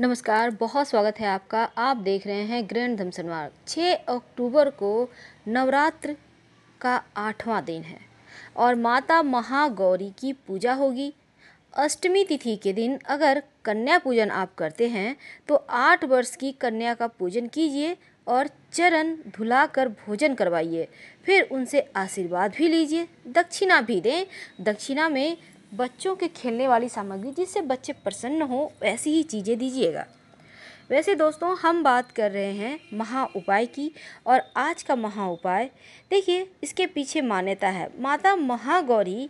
नमस्कार बहुत स्वागत है आपका आप देख रहे हैं ग्रैंड मार्ग छः अक्टूबर को नवरात्र का आठवां दिन है और माता महागौरी की पूजा होगी अष्टमी तिथि के दिन अगर कन्या पूजन आप करते हैं तो आठ वर्ष की कन्या का पूजन कीजिए और चरण धुलाकर भोजन करवाइए फिर उनसे आशीर्वाद भी लीजिए दक्षिणा भी दें दक्षिणा में बच्चों के खेलने वाली सामग्री जिससे बच्चे प्रसन्न हों वैसी ही चीज़ें दीजिएगा वैसे दोस्तों हम बात कर रहे हैं महा उपाय की और आज का महा उपाय देखिए इसके पीछे मान्यता है माता महागौरी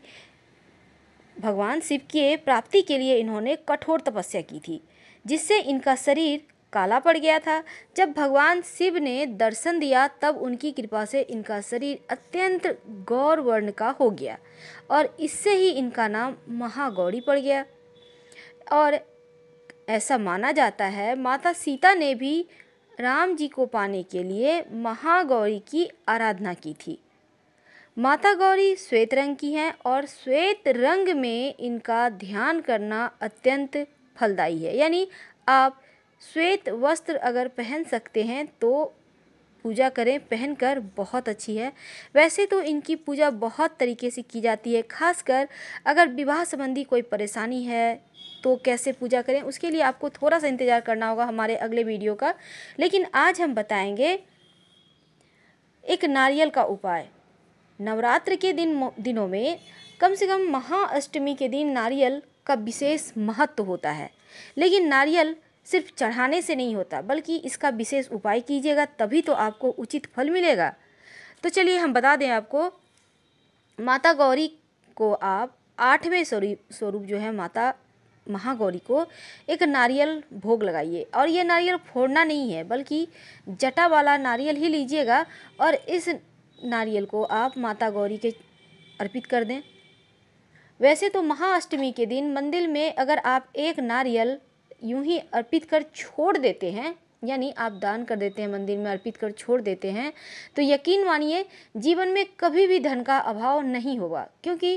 भगवान शिव के प्राप्ति के लिए इन्होंने कठोर तपस्या की थी जिससे इनका शरीर काला पड़ गया था जब भगवान शिव ने दर्शन दिया तब उनकी कृपा से इनका शरीर अत्यंत गौर वर्ण का हो गया और इससे ही इनका नाम महागौरी पड़ गया और ऐसा माना जाता है माता सीता ने भी राम जी को पाने के लिए महागौरी की आराधना की थी माता गौरी श्वेत रंग की हैं और श्वेत रंग में इनका ध्यान करना अत्यंत फलदायी है यानी आप श्वेत वस्त्र अगर पहन सकते हैं तो पूजा करें पहनकर बहुत अच्छी है वैसे तो इनकी पूजा बहुत तरीके से की जाती है खासकर अगर विवाह संबंधी कोई परेशानी है तो कैसे पूजा करें उसके लिए आपको थोड़ा सा इंतज़ार करना होगा हमारे अगले वीडियो का लेकिन आज हम बताएंगे एक नारियल का उपाय नवरात्र के दिन दिनों में कम से कम महाअष्टमी के दिन नारियल का विशेष महत्व होता है लेकिन नारियल सिर्फ चढ़ाने से नहीं होता बल्कि इसका विशेष उपाय कीजिएगा तभी तो आपको उचित फल मिलेगा तो चलिए हम बता दें आपको माता गौरी को आप आठवें स्वरूप स्वरूप जो है माता महागौरी को एक नारियल भोग लगाइए और ये नारियल फोड़ना नहीं है बल्कि जटा वाला नारियल ही लीजिएगा और इस नारियल को आप माता गौरी के अर्पित कर दें वैसे तो महाअष्टमी के दिन मंदिर में अगर आप एक नारियल यूं ही अर्पित कर छोड़ देते हैं यानी आप दान कर देते हैं मंदिर में अर्पित कर छोड़ देते हैं तो यकीन मानिए जीवन में कभी भी धन का अभाव नहीं होगा क्योंकि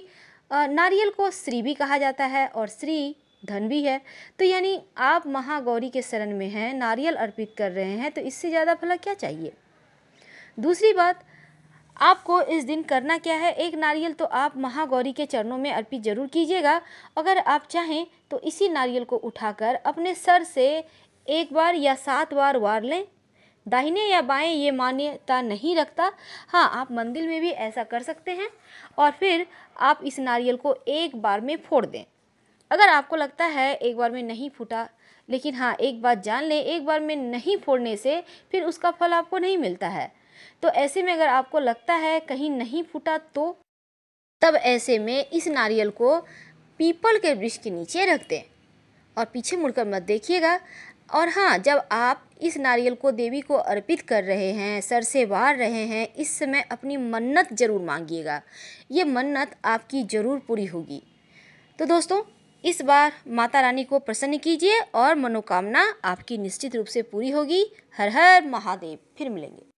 नारियल को श्री भी कहा जाता है और श्री धन भी है तो यानी आप महागौरी के शरण में हैं नारियल अर्पित कर रहे हैं तो इससे ज़्यादा भला क्या चाहिए दूसरी बात आपको इस दिन करना क्या है एक नारियल तो आप महागौरी के चरणों में अर्पित जरूर कीजिएगा अगर आप चाहें तो इसी नारियल को उठाकर अपने सर से एक बार या सात बार वार लें दाहिने या बाएं ये मान्यता नहीं रखता हाँ आप मंदिर में भी ऐसा कर सकते हैं और फिर आप इस नारियल को एक बार में फोड़ दें अगर आपको लगता है एक बार में नहीं फूटा लेकिन हाँ एक बात जान लें एक बार में नहीं फोड़ने से फिर उसका फल आपको नहीं मिलता है तो ऐसे में अगर आपको लगता है कहीं नहीं फूटा तो तब ऐसे में इस नारियल को पीपल के वृक्ष के नीचे रख दें और पीछे मुड़कर मत देखिएगा और हाँ जब आप इस नारियल को देवी को अर्पित कर रहे हैं सर से वार रहे हैं इस समय अपनी मन्नत ज़रूर मांगिएगा ये मन्नत आपकी ज़रूर पूरी होगी तो दोस्तों इस बार माता रानी को प्रसन्न कीजिए और मनोकामना आपकी निश्चित रूप से पूरी होगी हर हर महादेव फिर मिलेंगे